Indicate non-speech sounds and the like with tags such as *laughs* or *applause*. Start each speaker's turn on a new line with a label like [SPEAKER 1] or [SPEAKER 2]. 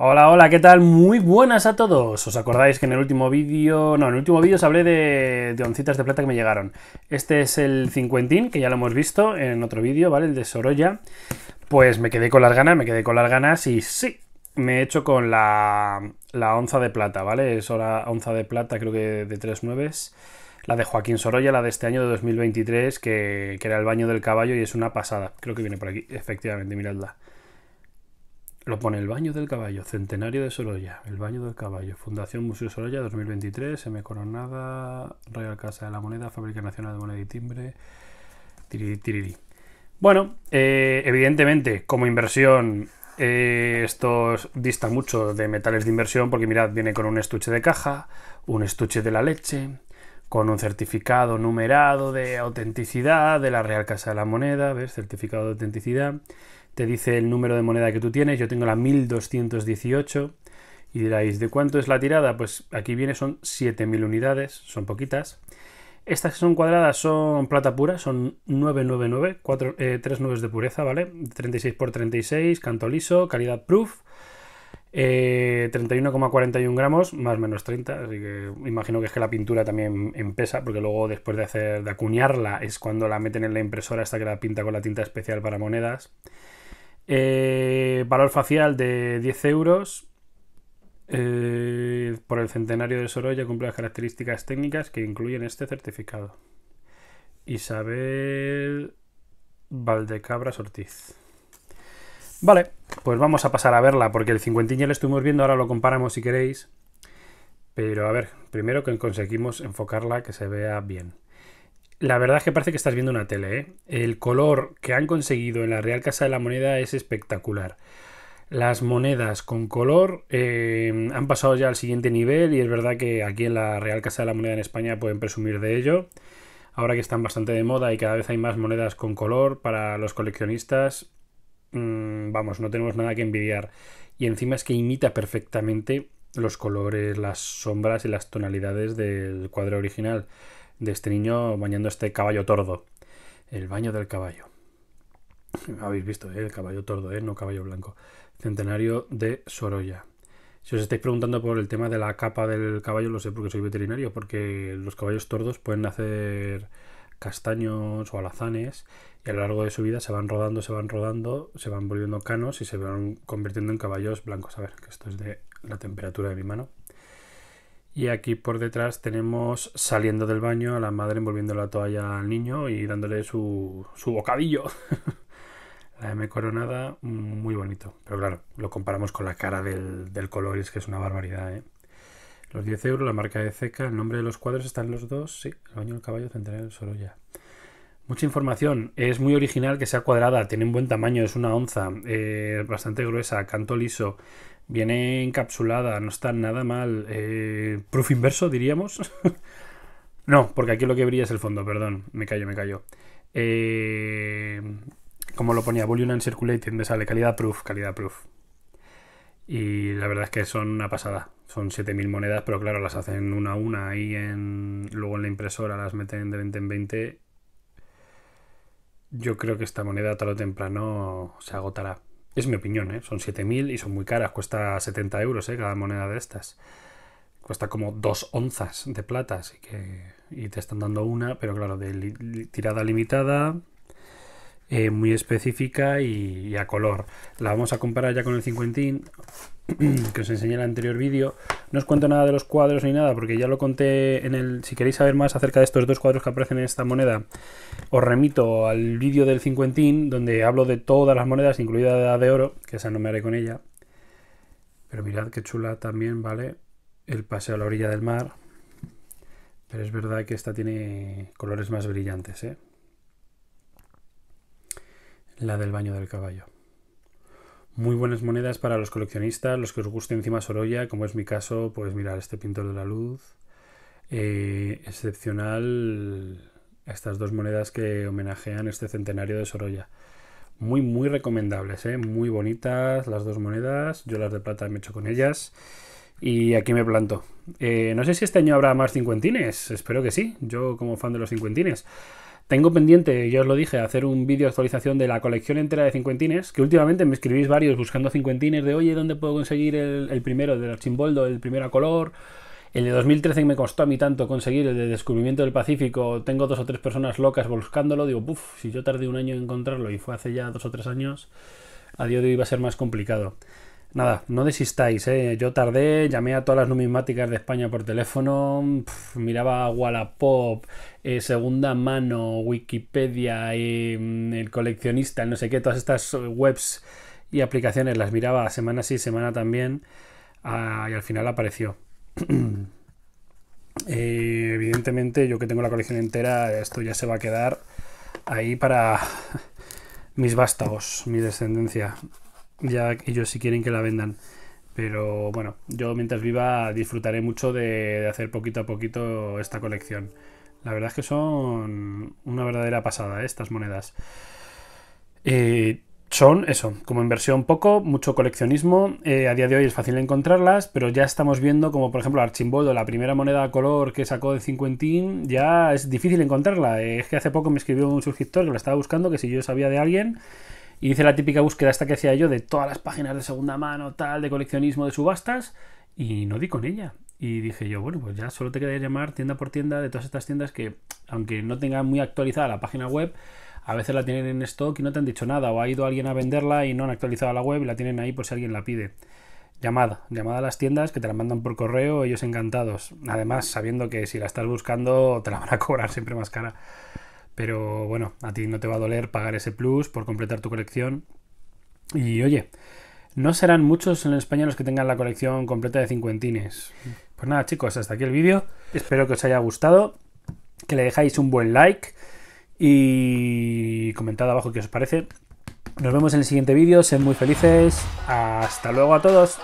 [SPEAKER 1] Hola, hola, ¿qué tal? Muy buenas a todos. ¿Os acordáis que en el último vídeo... No, en el último vídeo os hablé de, de oncitas de plata que me llegaron. Este es el cincuentín, que ya lo hemos visto en otro vídeo, ¿vale? El de Sorolla. Pues me quedé con las ganas, me quedé con las ganas y sí, me he hecho con la, la onza de plata, ¿vale? Es la onza de plata, creo que de tres nueves. La de Joaquín Sorolla, la de este año de 2023, que era el baño del caballo y es una pasada. Creo que viene por aquí, efectivamente, miradla. Lo pone el baño del caballo, centenario de Sorolla, el baño del caballo, Fundación Museo Sorolla 2023, M Coronada, Real Casa de la Moneda, Fábrica Nacional de Moneda y Timbre, tiriri, Bueno, eh, evidentemente, como inversión, eh, esto dista mucho de metales de inversión, porque mirad, viene con un estuche de caja, un estuche de la leche, con un certificado numerado de autenticidad de la Real Casa de la Moneda, ¿ves? Certificado de autenticidad. Te dice el número de moneda que tú tienes, yo tengo la 1218 y diráis ¿de cuánto es la tirada? Pues aquí viene, son 7000 unidades, son poquitas. Estas que son cuadradas son plata pura, son 999, 3 eh, nubes de pureza, ¿vale? 36 x 36, canto liso, calidad proof. 31,41 eh, gramos, más menos 30, imagino que es que la pintura también empesa, porque luego después de hacer de acuñarla es cuando la meten en la impresora hasta que la pinta con la tinta especial para monedas. Eh, valor facial de 10 euros. Eh, por el centenario de Sorolla cumple las características técnicas que incluyen este certificado. Isabel Valdecabras Ortiz. Vale, pues vamos a pasar a verla, porque el 50 ya lo estuvimos viendo, ahora lo comparamos si queréis. Pero a ver, primero que conseguimos enfocarla, que se vea bien. La verdad es que parece que estás viendo una tele. ¿eh? El color que han conseguido en la Real Casa de la Moneda es espectacular. Las monedas con color eh, han pasado ya al siguiente nivel y es verdad que aquí en la Real Casa de la Moneda en España pueden presumir de ello. Ahora que están bastante de moda y cada vez hay más monedas con color para los coleccionistas, Mm, vamos, no tenemos nada que envidiar. Y encima es que imita perfectamente los colores, las sombras y las tonalidades del cuadro original de este niño bañando este caballo tordo. El baño del caballo. Habéis visto, ¿eh? el caballo tordo, ¿eh? no caballo blanco. Centenario de Sorolla. Si os estáis preguntando por el tema de la capa del caballo, lo sé porque soy veterinario, porque los caballos tordos pueden hacer castaños o alazanes y a lo largo de su vida se van rodando, se van rodando, se van volviendo canos y se van convirtiendo en caballos blancos. A ver, que esto es de la temperatura de mi mano. Y aquí por detrás tenemos saliendo del baño a la madre envolviendo la toalla al niño y dándole su, bocadillo. *laughs* la M coronada, muy bonito. Pero claro, lo comparamos con la cara del, del color es que es una barbaridad, ¿eh? Los 10 euros, la marca de Ceca, el nombre de los cuadros están los dos, sí, el baño del caballo, central solo ya Mucha información, es muy original que sea cuadrada, tiene un buen tamaño, es una onza, eh, bastante gruesa, canto liso, viene encapsulada, no está nada mal. Eh, proof inverso, diríamos. *laughs* no, porque aquí lo que brilla es el fondo, perdón, me callo, me callo. Eh, como lo ponía, Volume and Circulating, me sale calidad proof, calidad proof. Y la verdad es que son una pasada. Son 7.000 monedas, pero claro, las hacen una a una y en, luego en la impresora las meten de 20 en 20. Yo creo que esta moneda tarde o temprano se agotará. Es mi opinión, ¿eh? son 7.000 y son muy caras, cuesta 70 euros ¿eh? cada moneda de estas. Cuesta como dos onzas de plata, así que... Y te están dando una, pero claro, de tirada limitada, eh, muy específica y, a color. La vamos a comparar ya con el cincuentín *clears throat* que os enseñé en el anterior vídeo. No os cuento nada de los cuadros ni nada porque ya lo conté en el... Si queréis saber más acerca de estos dos cuadros que aparecen en esta moneda, os remito al vídeo del cincuentín donde hablo de todas las monedas, incluida la de oro, que esa no me haré con ella. Pero mirad qué chula también, ¿vale? El paseo a la orilla del mar. Pero es verdad que esta tiene colores más brillantes, ¿eh? la del baño del caballo. Muy buenas monedas para los coleccionistas, los que os guste encima Sorolla, como es mi caso, pues mirar este pintor de la luz. Eh, excepcional estas dos monedas que homenajean este centenario de Sorolla. Muy, muy recomendables, ¿eh? muy bonitas las dos monedas. Yo las de plata me he hecho con ellas. Y aquí me planto. Eh, no sé si este año habrá más cincuentines, espero que sí, yo como fan de los cincuentines. Tengo pendiente, ya os lo dije, hacer un vídeo actualización de la colección entera de cincuentines, que últimamente me escribís varios buscando cincuentines de, oye, ¿dónde puedo conseguir el, primero del Archimboldo, el primero a color? El de 2013 me costó a mí tanto conseguir el de Descubrimiento del Pacífico, tengo dos o tres personas locas buscándolo, digo, puff, si yo tardé un año en encontrarlo y fue hace ya dos o tres años, a iba a ser más complicado. Nada, no desistáis, ¿eh? Yo tardé, llamé a todas las numismáticas de España por teléfono, miraba Wallapop, eh, segunda mano, Wikipedia, eh, mm, el coleccionista, no sé qué, todas estas webs y aplicaciones las miraba semana sí, semana también, ah, y al final apareció. *clears throat* evidentemente, yo que tengo la colección entera, esto ya se va a quedar ahí para *laughs* mis vástagos, mi descendencia ya ellos si quieren que la vendan. Pero bueno, yo mientras viva disfrutaré mucho de, hacer poquito a poquito esta colección. La verdad es que son una verdadera pasada ¿eh? estas monedas. Eh, son eso, como inversión poco, mucho coleccionismo. Eh, a día de hoy es fácil encontrarlas, pero ya estamos viendo como por ejemplo Archimboldo, la primera moneda a color que sacó de Cincuentín, ya es difícil encontrarla. es que hace poco me escribió un suscriptor que la estaba buscando, que si yo sabía de alguien, y hice la típica búsqueda esta que hacía yo de todas las páginas de segunda mano, tal, de coleccionismo, de subastas, y no di con ella. Y dije yo, bueno, pues ya solo te queda llamar tienda por tienda de todas estas tiendas que, aunque no tengan muy actualizada la página web, a veces la tienen en stock y no te han dicho nada, o ha ido alguien a venderla y no han actualizado la web y la tienen ahí por si alguien la pide. Llamada, llamada a las tiendas que te la mandan por correo, ellos encantados. Además, sabiendo que si la estás buscando, te la van a cobrar siempre más cara. Pero bueno, a ti no te va a doler pagar ese plus por completar tu colección. Y oye, no serán muchos en España los que tengan la colección completa de cincuentines. Pues nada, chicos, hasta aquí el vídeo. Espero que os haya gustado, que le dejáis un buen like y comentad abajo qué os parece. Nos vemos en el siguiente vídeo, sed muy felices. Hasta luego a todos.